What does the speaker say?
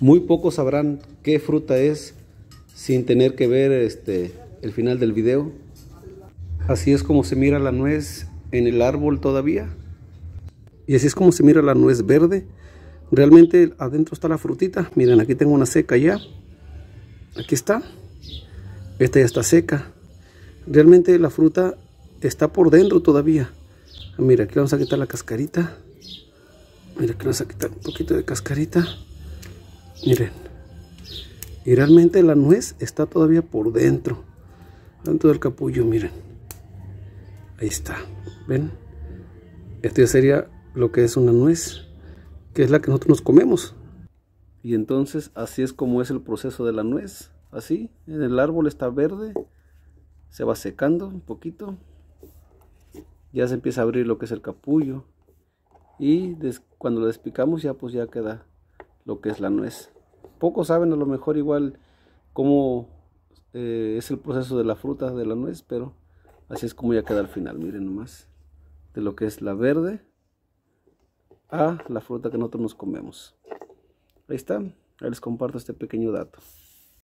Muy pocos sabrán qué fruta es sin tener que ver este, el final del video. Así es como se mira la nuez en el árbol todavía. Y así es como se mira la nuez verde. Realmente adentro está la frutita. Miren, aquí tengo una seca ya. Aquí está. Esta ya está seca. Realmente la fruta está por dentro todavía. Mira, aquí vamos a quitar la cascarita. Mira, aquí vamos a quitar un poquito de cascarita. Miren. Y realmente la nuez está todavía por dentro. Dentro del capullo, miren. Ahí está. ¿Ven? Esto ya sería lo que es una nuez. Que es la que nosotros nos comemos. Y entonces así es como es el proceso de la nuez. Así, en el árbol está verde. Se va secando un poquito. Ya se empieza a abrir lo que es el capullo. Y cuando lo despicamos ya pues ya queda lo que es la nuez pocos saben a lo mejor igual cómo eh, es el proceso de la fruta de la nuez, pero así es como ya queda al final, miren nomás, de lo que es la verde a la fruta que nosotros nos comemos. Ahí está, les comparto este pequeño dato.